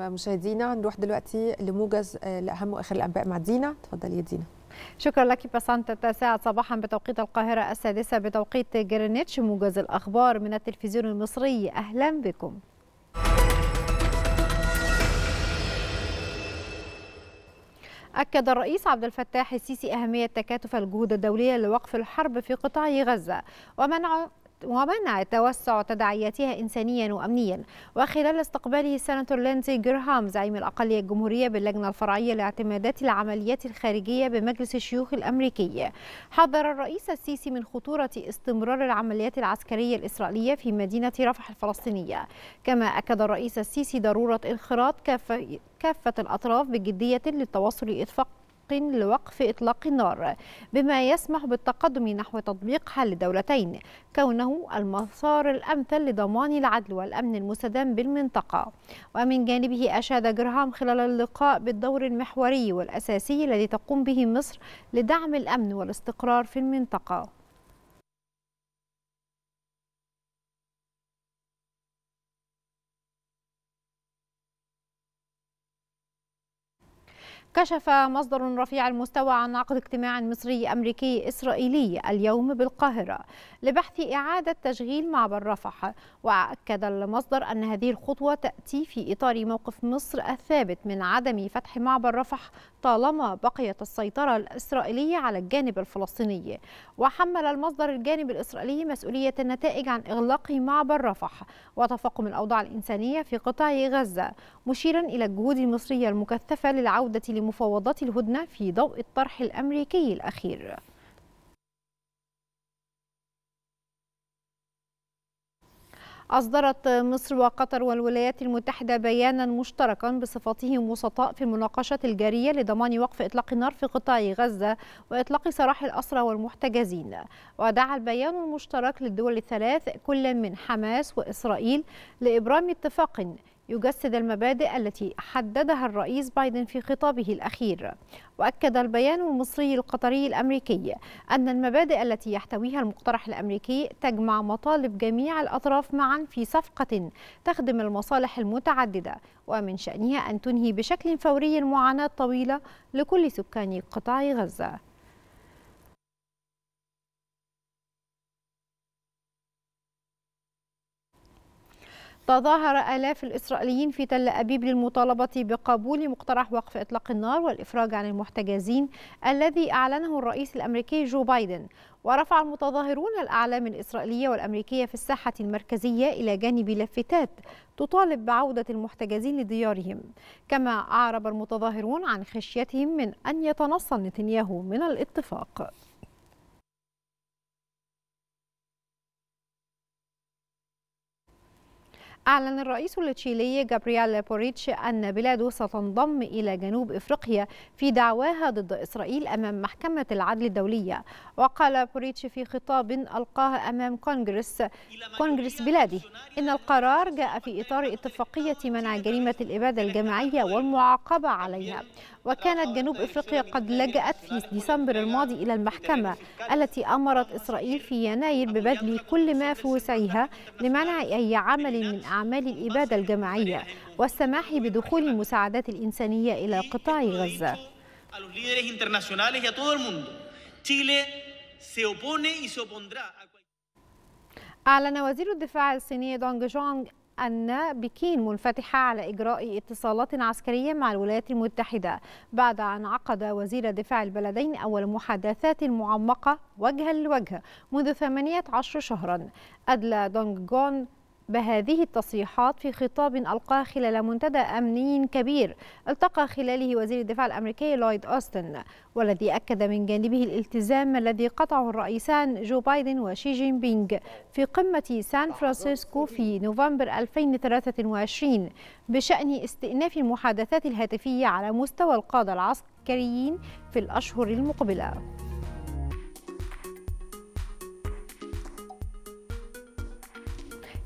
مشاهدينا نروح دلوقتي لموجز آه، لاهم واخر الانباء مع دينا تفضل يا دينا شكرا لك بسانت التاسعة صباحا بتوقيت القاهرة السادسة بتوقيت جرينتش موجز الأخبار من التلفزيون المصري أهلا بكم أكد الرئيس عبد الفتاح السيسي أهمية تكاتف الجهود الدولية لوقف الحرب في قطاع غزة ومنع ومنع توسع تداعياتها إنسانيا وأمنيا وخلال استقباله السناتور لينزي جرهام زعيم الأقلية الجمهورية باللجنة الفرعية لاعتمادات العمليات الخارجية بمجلس الشيوخ الأمريكي حذر الرئيس السيسي من خطورة استمرار العمليات العسكرية الإسرائيلية في مدينة رفح الفلسطينية كما أكد الرئيس السيسي ضرورة انخراط كافة, كافة الأطراف بجدية للتوصل لإتفاق اتفاق لوقف إطلاق النار بما يسمح بالتقدم نحو تطبيق حل دولتين كونه المسار الأمثل لضمان العدل والأمن المستدام بالمنطقة ومن جانبه أشاد جرهام خلال اللقاء بالدور المحوري والأساسي الذي تقوم به مصر لدعم الأمن والاستقرار في المنطقة كشف مصدر رفيع المستوى عن عقد اجتماع مصري أمريكي إسرائيلي اليوم بالقاهرة لبحث إعادة تشغيل معبر رفح وأكد المصدر أن هذه الخطوة تأتي في إطار موقف مصر الثابت من عدم فتح معبر رفح طالما بقيت السيطرة الإسرائيلية على الجانب الفلسطيني وحمل المصدر الجانب الإسرائيلي مسؤولية النتائج عن إغلاق معبر رفح وتفاقم الأوضاع الإنسانية في قطاع غزة مشيرا إلى الجهود المصرية المكثفة للعودة لمفاوضات الهدنة في ضوء الطرح الأمريكي الأخير أصدرت مصر وقطر والولايات المتحدة بيانا مشتركا بصفتهم وسطاء في المناقشات الجارية لضمان وقف إطلاق النار في قطاع غزة وإطلاق سراح الأسرى والمحتجزين ودعا البيان المشترك للدول الثلاث كل من حماس وإسرائيل لإبرام اتفاق يجسد المبادئ التي حددها الرئيس بايدن في خطابه الأخير وأكد البيان المصري القطري الأمريكي أن المبادئ التي يحتويها المقترح الأمريكي تجمع مطالب جميع الأطراف معا في صفقة تخدم المصالح المتعددة ومن شأنها أن تنهي بشكل فوري المعاناة الطويلة لكل سكان قطاع غزة تظاهر آلاف الإسرائيليين في تل أبيب للمطالبة بقبول مقترح وقف إطلاق النار والإفراج عن المحتجزين الذي أعلنه الرئيس الأمريكي جو بايدن ورفع المتظاهرون الأعلام الإسرائيلية والأمريكية في الساحة المركزية إلى جانب لافتات تطالب بعودة المحتجزين لديارهم كما أعرب المتظاهرون عن خشيتهم من أن يتنصل نتنياهو من الاتفاق أعلن الرئيس التشيلي جابرييل بوريتش أن بلاده ستنضم إلى جنوب إفريقيا في دعواها ضد إسرائيل أمام محكمة العدل الدولية وقال بوريتش في خطاب ألقاه أمام كونغرس كونغرس بلادي إن القرار جاء في إطار اتفاقية منع جريمة الإبادة الجماعية والمعاقبة عليها وكانت جنوب إفريقيا قد لجأت في ديسمبر الماضي إلى المحكمة التي أمرت إسرائيل في يناير ببذل كل ما في وسعها لمنع أي عمل من أعمال الإبادة الجماعية والسماح بدخول المساعدات الإنسانية إلى قطاع غزة أعلن وزير الدفاع الصيني دونغ جونغ أن بكين منفتحة على إجراء اتصالات عسكرية مع الولايات المتحدة بعد أن عقد وزير دفاع البلدين أول محادثات معمقة وجها لوجه منذ 18 شهرا أدلى دونغ جون بهذه التصريحات في خطاب ألقاه خلال منتدى أمني كبير التقى خلاله وزير الدفاع الأمريكي لويد أوستن والذي أكد من جانبه الالتزام الذي قطعه الرئيسان جو بايدن وشي جين بينغ في قمة سان فرانسيسكو في نوفمبر 2023 بشأن استئناف المحادثات الهاتفية على مستوى القادة العسكريين في الأشهر المقبلة